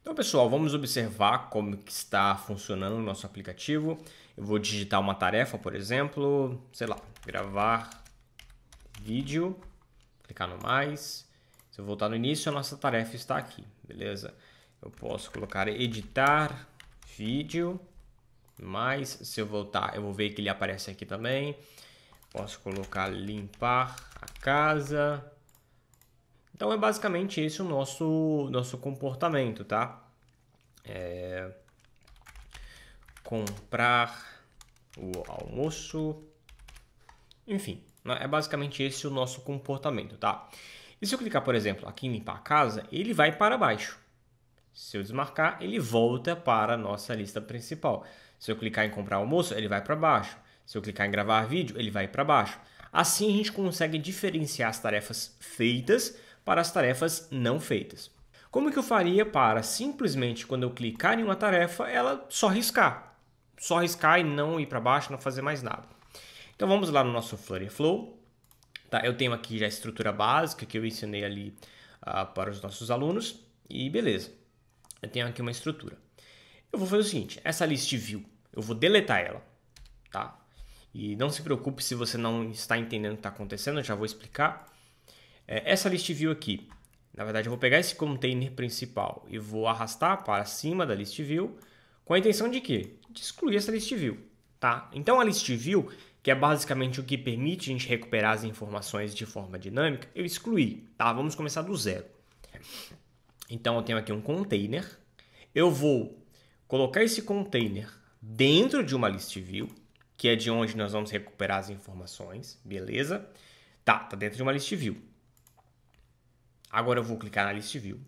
Então, pessoal, vamos observar como que está funcionando o nosso aplicativo. Eu vou digitar uma tarefa, por exemplo, sei lá, gravar vídeo, clicar no mais. Se eu voltar no início, a nossa tarefa está aqui, beleza? Eu posso colocar editar vídeo, mais. Se eu voltar, eu vou ver que ele aparece aqui também. Posso colocar limpar a casa, então é basicamente esse o nosso, nosso comportamento, tá? É... Comprar o almoço. Enfim, né, é basicamente esse o nosso comportamento, tá? E se eu clicar, por exemplo, aqui em limpar a casa, ele vai para baixo. Se eu desmarcar, ele volta para a nossa lista principal. Se eu clicar em comprar almoço, ele vai para baixo. Se eu clicar em gravar vídeo, ele vai para baixo. Assim a gente consegue diferenciar as tarefas feitas para as tarefas não feitas. Como que eu faria para simplesmente quando eu clicar em uma tarefa, ela só riscar? Só riscar e não ir para baixo, não fazer mais nada. Então vamos lá no nosso Flutter Flow. Tá, eu tenho aqui já a estrutura básica que eu ensinei ali uh, para os nossos alunos. E beleza, eu tenho aqui uma estrutura. Eu vou fazer o seguinte, essa list view, eu vou deletar ela. Tá? E não se preocupe se você não está entendendo o que está acontecendo, eu já vou explicar. É, essa list view aqui, na verdade eu vou pegar esse container principal e vou arrastar para cima da list view com a intenção de quê? De excluir essa list view, tá? Então a list view, que é basicamente o que permite a gente recuperar as informações de forma dinâmica, eu excluí, tá? Vamos começar do zero. Então eu tenho aqui um container, eu vou colocar esse container dentro de uma list view, que é de onde nós vamos recuperar as informações, beleza? Tá, tá dentro de uma list view. Agora eu vou clicar na list view.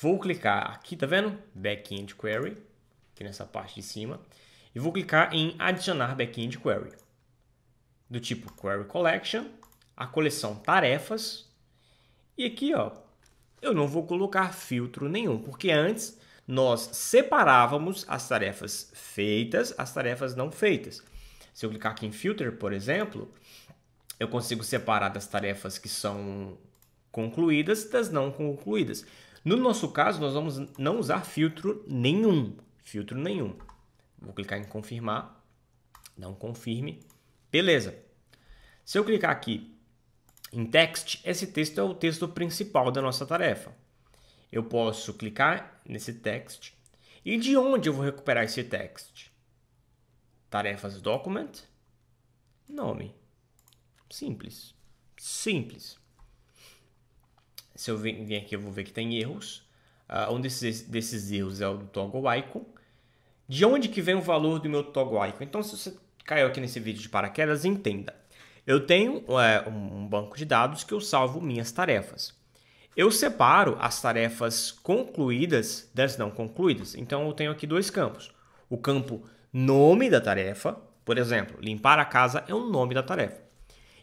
Vou clicar aqui, tá vendo? Backend query, aqui nessa parte de cima, e vou clicar em adicionar backend query. Do tipo query collection, a coleção tarefas. E aqui, ó, eu não vou colocar filtro nenhum, porque antes nós separávamos as tarefas feitas, as tarefas não feitas. Se eu clicar aqui em filter, por exemplo, eu consigo separar das tarefas que são concluídas e das não concluídas. No nosso caso, nós vamos não usar filtro nenhum. Filtro nenhum. Vou clicar em confirmar. Não confirme. Beleza. Se eu clicar aqui em text, esse texto é o texto principal da nossa tarefa. Eu posso clicar nesse text. E de onde eu vou recuperar esse text? Tarefas document. Nome. Simples. Simples se eu vir aqui eu vou ver que tem erros, uh, um desses, desses erros é o do toggle icon, de onde que vem o valor do meu toggle icon? Então se você caiu aqui nesse vídeo de paraquedas, entenda, eu tenho é, um banco de dados que eu salvo minhas tarefas. Eu separo as tarefas concluídas das não concluídas. Então eu tenho aqui dois campos. O campo nome da tarefa, por exemplo, limpar a casa é o nome da tarefa.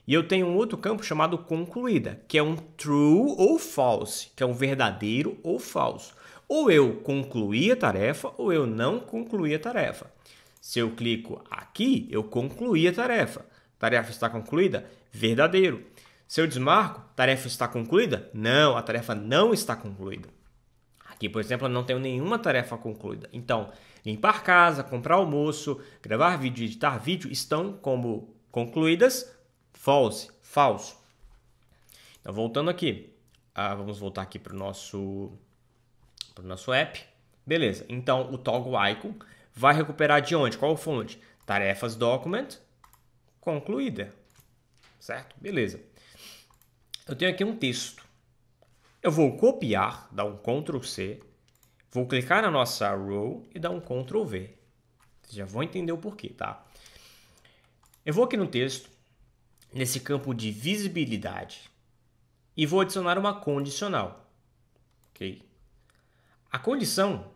E eu tenho um outro campo chamado concluída, que é um true ou false, que é um verdadeiro ou falso. Ou eu concluí a tarefa ou eu não concluí a tarefa. Se eu clico aqui, eu concluí a tarefa. Tarefa está concluída? Verdadeiro. Se eu desmarco, tarefa está concluída? Não, a tarefa não está concluída. Aqui, por exemplo, eu não tenho nenhuma tarefa concluída. Então, limpar casa, comprar almoço, gravar vídeo editar vídeo estão como concluídas, False, falso. Então, voltando aqui. Ah, vamos voltar aqui para o nosso, nosso app. Beleza, então o toggle icon vai recuperar de onde? Qual fonte? Tarefas document concluída. Certo? Beleza. Eu tenho aqui um texto. Eu vou copiar, dar um Ctrl C, vou clicar na nossa row e dar um Ctrl V. Vocês já vão entender o porquê, tá? Eu vou aqui no texto, nesse campo de visibilidade. E vou adicionar uma condicional. Ok? A condição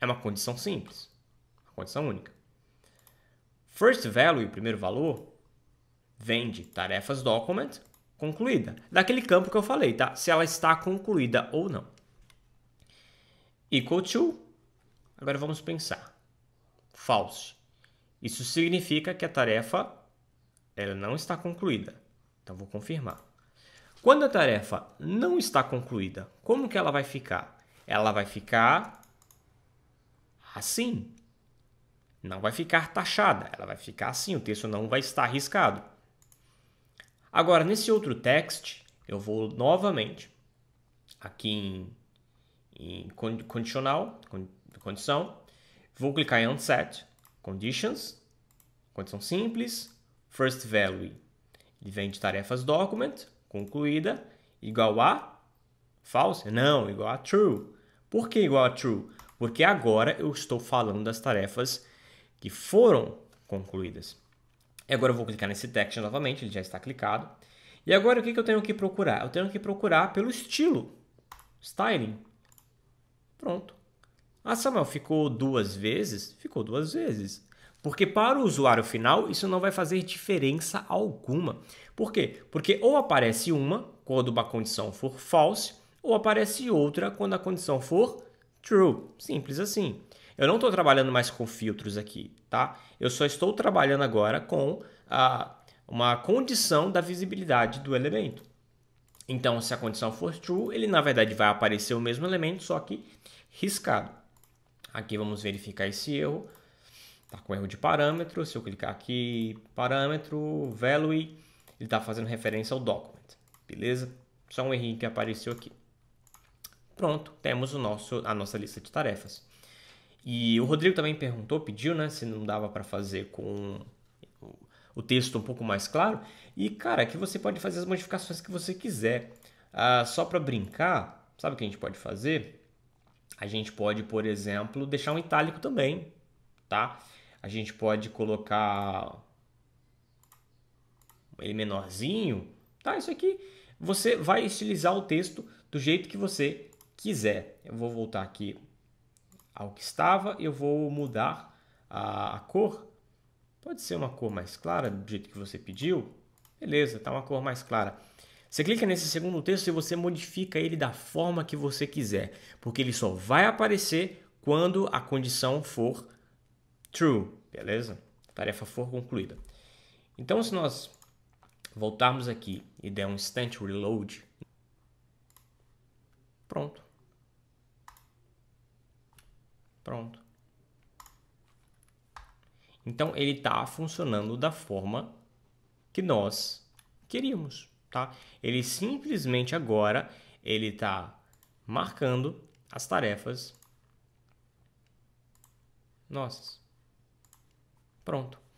é uma condição simples, uma condição única. First value, o primeiro valor, vende tarefas document concluída, daquele campo que eu falei, tá? Se ela está concluída ou não. Equal to, agora vamos pensar. False. Isso significa que a tarefa ela não está concluída. Então vou confirmar. Quando a tarefa não está concluída, como que ela vai ficar? Ela vai ficar assim. Não vai ficar taxada, ela vai ficar assim, o texto não vai estar riscado. Agora, nesse outro text, eu vou novamente aqui em, em condicional, condição, vou clicar em Unset, Conditions, condição simples, first value. Ele vem de tarefas document, concluída, igual a false. Não, igual a true. Por que igual a true? Porque agora eu estou falando das tarefas que foram concluídas. E agora eu vou clicar nesse text novamente, ele já está clicado. E agora o que eu tenho que procurar? Eu tenho que procurar pelo estilo, styling. Pronto. Ah, Samuel, ficou duas vezes? Ficou duas vezes. Porque para o usuário final isso não vai fazer diferença alguma. Por quê? Porque ou aparece uma quando uma condição for false, ou aparece outra quando a condição for true. Simples assim. Eu não estou trabalhando mais com filtros aqui, tá? Eu só estou trabalhando agora com a, ah, uma condição da visibilidade do elemento. Então, se a condição for true, ele na verdade vai aparecer o mesmo elemento, só que riscado. Aqui vamos verificar esse erro está com erro de parâmetro. Se eu clicar aqui, parâmetro, value, ele está fazendo referência ao document. Beleza? Só um errinho que apareceu aqui. Pronto, temos o nosso, a nossa lista de tarefas. E o Rodrigo também perguntou, pediu, né, se não dava para fazer com o texto um pouco mais claro. E, cara, aqui é você pode fazer as modificações que você quiser. Ah, só para brincar, sabe o que a gente pode fazer? A gente pode, por exemplo, deixar um itálico também, tá? a gente pode colocar ele menorzinho, tá? Isso aqui você vai estilizar o texto do jeito que você quiser. Eu vou voltar aqui ao que estava, eu vou mudar a, a cor. Pode ser uma cor mais clara, do jeito que você pediu. Beleza, tá uma cor mais clara. Você clica nesse segundo texto e você modifica ele da forma que você quiser, porque ele só vai aparecer quando a condição for true, beleza? Tarefa for concluída. Então, se nós voltarmos aqui e der um instant reload, pronto. Pronto. Então, ele está funcionando da forma que nós queríamos, tá? Ele simplesmente agora, ele está marcando as tarefas nossas. Pronto.